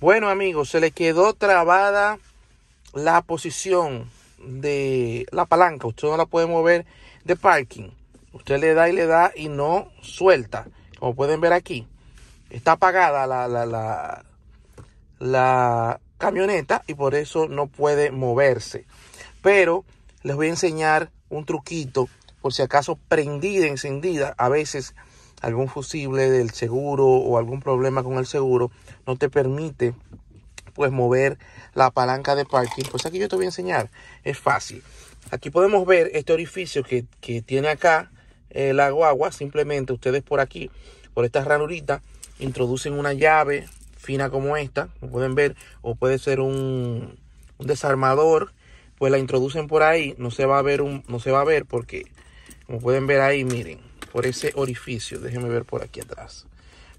Bueno, amigos, se le quedó trabada la posición de la palanca. Usted no la puede mover de parking. Usted le da y le da y no suelta. Como pueden ver aquí, está apagada la, la, la, la camioneta y por eso no puede moverse. Pero les voy a enseñar un truquito por si acaso prendida, encendida, a veces algún fusible del seguro o algún problema con el seguro, no te permite pues mover la palanca de parking, pues aquí yo te voy a enseñar, es fácil. Aquí podemos ver este orificio que, tiene acá el eh, la guagua, simplemente ustedes por aquí, por estas ranuritas, introducen una llave fina como esta, como pueden ver, o puede ser un, un desarmador, pues la introducen por ahí, no se va a ver, un, no se va a ver porque, como pueden ver ahí, miren, por ese orificio. Déjenme ver por aquí atrás.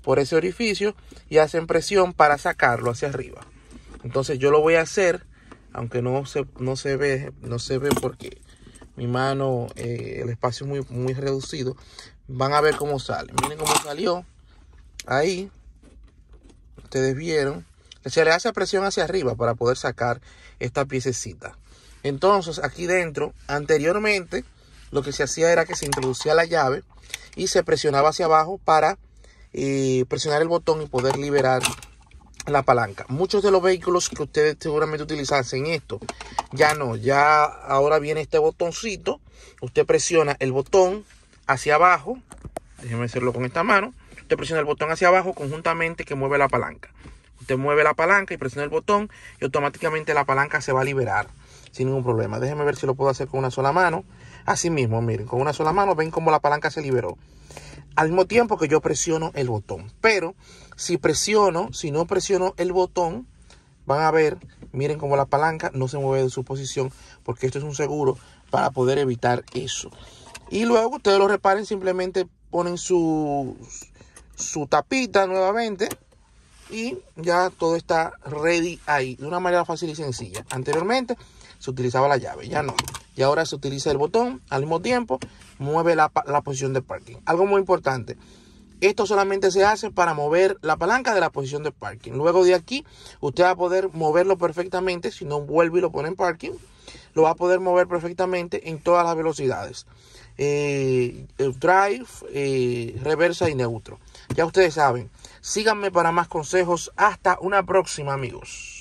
Por ese orificio y hacen presión para sacarlo hacia arriba. Entonces yo lo voy a hacer, aunque no se, no se ve, no se ve porque mi mano, eh, el espacio es muy, muy reducido. Van a ver cómo sale. Miren cómo salió. Ahí. Ustedes vieron. Se le hace presión hacia arriba para poder sacar esta piececita. Entonces, aquí dentro, anteriormente, lo que se hacía era que se introducía la llave y se presionaba hacia abajo para eh, presionar el botón y poder liberar la palanca. Muchos de los vehículos que ustedes seguramente utilizasen esto, ya no, ya ahora viene este botoncito, usted presiona el botón hacia abajo, déjeme hacerlo con esta mano, usted presiona el botón hacia abajo conjuntamente que mueve la palanca. Usted mueve la palanca y presiona el botón y automáticamente la palanca se va a liberar sin ningún problema. Déjenme ver si lo puedo hacer con una sola mano. Así mismo, miren, con una sola mano ven cómo la palanca se liberó. Al mismo tiempo que yo presiono el botón. Pero si presiono, si no presiono el botón, van a ver, miren cómo la palanca no se mueve de su posición, porque esto es un seguro para poder evitar eso. Y luego ustedes lo reparen, simplemente ponen su, su tapita nuevamente y ya todo está ready ahí, de una manera fácil y sencilla. Anteriormente se utilizaba la llave, ya no. Y ahora se utiliza el botón, al mismo tiempo mueve la, posición de parking. Algo muy importante, esto solamente se hace para mover la palanca de la posición de parking. Luego de aquí, usted va a poder moverlo perfectamente. Si no vuelve y lo pone en parking, lo va a poder mover perfectamente en todas las velocidades. Eh, drive, eh, reversa y neutro. Ya ustedes saben. Síganme para más consejos. Hasta una próxima, amigos.